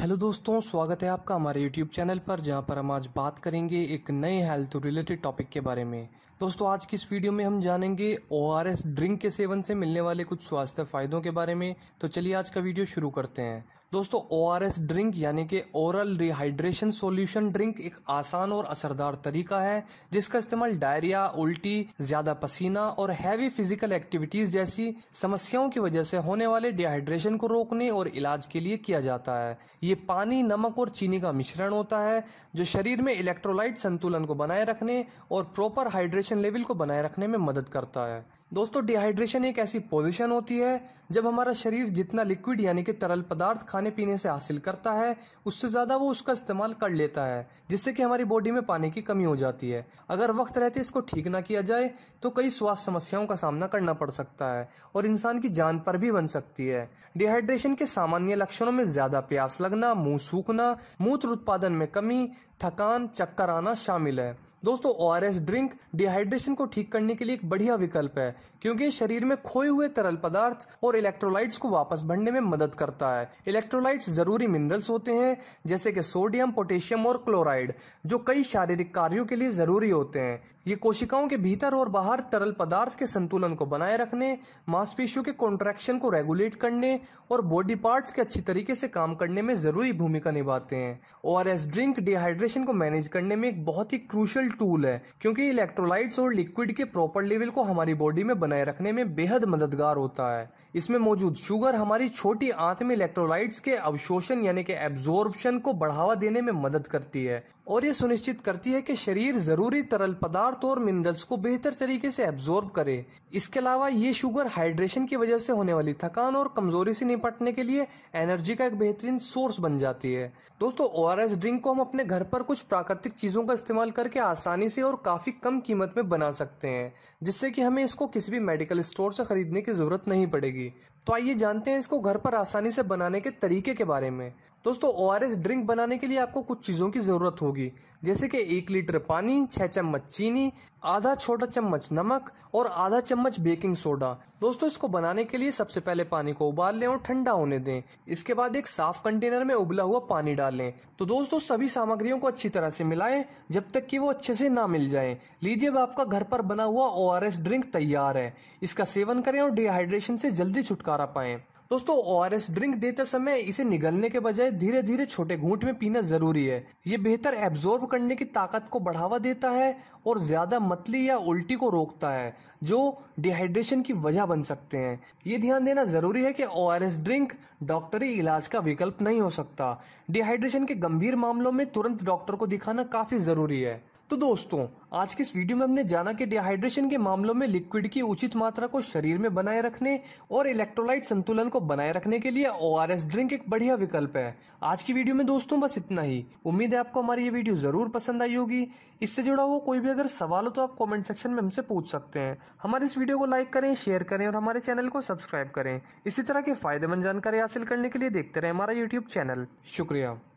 hello दोस्तों स्वागत है आपका हमारे यूट्यूब चैनल पर जहां पर हम आज बात करेंगे एक नए हेल्थ रिलेटेड टॉपिक के बारे में दोस्तों आज की इस वीडियो में हम जानेंगे ओ ड्रिंक के सेवन से मिलने वाले कुछ स्वास्थ्य फायदों के बारे में तो चलिए आज का वीडियो शुरू करते हैं दोस्तों ओ ड्रिंक यानी कि ओरल रिहाइड्रेशन सॉल्यूशन ड्रिंक एक आसान और असरदार तरीका है जिसका इस्तेमाल डायरिया उल्टी ज्यादा पसीना और हैवी फिजिकल एक्टिविटीज जैसी समस्याओं की वजह से होने वाले डिहाइड्रेशन को रोकने और इलाज के लिए किया जाता है ये पानी नमक और चीनी का मिश्रण होता है जो शरीर में इलेक्ट्रोलाइट संतुलन को बनाए रखने और प्रॉपर हाइड्रेशन हाइड्रेशन लेवल को बनाए रखने में मदद करता है दोस्तों डिहाइड्रेशन एक ऐसी पोजीशन होती है जब हमारा शरीर जितना लिक्विड यानी कि तरल पदार्थ खाने पीने से हासिल करता है उससे ज़्यादा वो उसका इस्तेमाल कर लेता है जिससे कि हमारी बॉडी में पानी की कमी हो जाती है अगर वक्त रहते इसको ठीक ना किया जाए तो कई स्वास्थ्य समस्याओं का सामना करना पड़ सकता है और इंसान की जान पर भी बन सकती है डिहाइड्रेशन के सामान्य लक्षणों में ज़्यादा प्यास लगना मुंह सूखना मूत्र उत्पादन में कमी थकान चक्कर आना शामिल है दोस्तों ओ ड्रिंक डिहाइड्रेशन को ठीक करने के लिए एक बढ़िया विकल्प है क्योंकि शरीर में खोए हुए तरल पदार्थ और इलेक्ट्रोलाइट्स को वापस भरने में मदद करता है इलेक्ट्रोलाइट्स जरूरी मिनरल्स होते हैं जैसे कि सोडियम पोटेशियम और क्लोराइड जो कई शारीरिक कार्यों के लिए जरूरी होते हैं ये कोशिकाओं के भीतर और बाहर तरल पदार्थ के संतुलन को बनाए रखने मांसपेशियों के कॉन्ट्रैक्शन को रेगुलेट करने और बॉडी पार्ट्स के अच्छी तरीके से काम करने में जरूरी भूमिका निभाते हैं ओ ड्रिंक डिहाइड्रेशन को मैनेज करने में एक बहुत ही क्रूशल यूजफुल टूल है क्योंकि इलेक्ट्रोलाइट्स और लिक्विड के प्रॉपर लेवल को हमारी बॉडी में बनाए रखने में बेहद मददगार होता है इसमें मौजूद शुगर हमारी छोटी आंत में इलेक्ट्रोलाइट्स के अवशोषण यानी कि एब्जॉर्प्शन को बढ़ावा देने में मदद करती है और ये सुनिश्चित करती है कि शरीर जरूरी तरल पदार्थ और मिनरल्स को बेहतर तरीके से एब्जॉर्ब करे इसके अलावा ये शुगर हाइड्रेशन की वजह से होने वाली थकान और कमजोरी से निपटने के लिए एनर्जी का एक बेहतरीन सोर्स बन जाती है दोस्तों ओ ड्रिंक को हम अपने घर पर कुछ प्राकृतिक चीजों का इस्तेमाल करके आसान आसानी से और काफ़ी कम कीमत में बना सकते हैं जिससे कि हमें इसको किसी भी मेडिकल स्टोर से ख़रीदने की ज़रूरत नहीं पड़ेगी तो आइए जानते हैं इसको घर पर आसानी से बनाने के तरीके के बारे में दोस्तों ओ ड्रिंक बनाने के लिए आपको कुछ चीज़ों की ज़रूरत होगी जैसे कि एक लीटर पानी छह चम्मच चीनी आधा छोटा चम्मच नमक और आधा चम्मच बेकिंग सोडा दोस्तों इसको बनाने के लिए सबसे पहले पानी को उबाल लें और ठंडा होने दें इसके बाद एक साफ कंटेनर में उबला हुआ पानी डालें तो दोस्तों सभी सामग्रियों को अच्छी तरह से मिलाएं जब तक कि वो अच्छे से ना मिल जाए लीजिए अब आपका घर पर बना हुआ ओ ड्रिंक तैयार है इसका सेवन करें और डिहाइड्रेशन से जल्दी छुटकारा छुटकारा पाए दोस्तों ओ ड्रिंक देते समय इसे निगलने के बजाय धीरे धीरे छोटे घूंट में पीना जरूरी है ये बेहतर एब्जॉर्ब करने की ताकत को बढ़ावा देता है और ज्यादा मतली या उल्टी को रोकता है जो डिहाइड्रेशन की वजह बन सकते हैं ये ध्यान देना जरूरी है कि ओ ड्रिंक डॉक्टरी इलाज का विकल्प नहीं हो सकता डिहाइड्रेशन के गंभीर मामलों में तुरंत डॉक्टर को दिखाना काफी जरूरी है तो दोस्तों आज के इस वीडियो में हमने जाना कि डिहाइड्रेशन के मामलों में लिक्विड की उचित मात्रा को शरीर में बनाए रखने और इलेक्ट्रोलाइट संतुलन को बनाए रखने के लिए ओ ड्रिंक एक बढ़िया विकल्प है आज की वीडियो में दोस्तों बस इतना ही उम्मीद है आपको हमारी ये वीडियो जरूर पसंद आई होगी इससे जुड़ा हुआ कोई भी अगर सवाल हो तो आप कॉमेंट सेक्शन में हमसे पूछ सकते हैं हमारे इस वीडियो को लाइक करें शेयर करें और हमारे चैनल को सब्सक्राइब करें इसी तरह के फायदेमंद जानकारी हासिल करने के लिए देखते रहे हमारा यूट्यूब चैनल शुक्रिया